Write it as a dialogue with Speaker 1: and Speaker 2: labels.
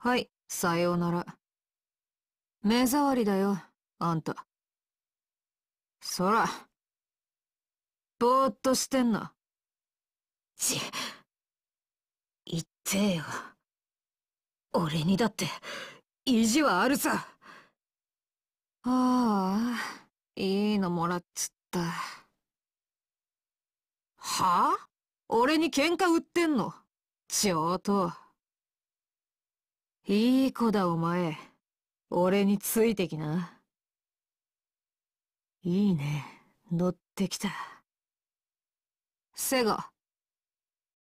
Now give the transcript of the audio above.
Speaker 1: はい、さようなら。目障りだよ、あんた。そら、ぼーっとしてんな。ち、言ってよ。俺にだって、意地はあるさ。ああ、いいのもらっつった。はあ俺に喧嘩売ってんの上等。いい子だお前。俺についてきな。いいね。乗ってきた。
Speaker 2: セガ、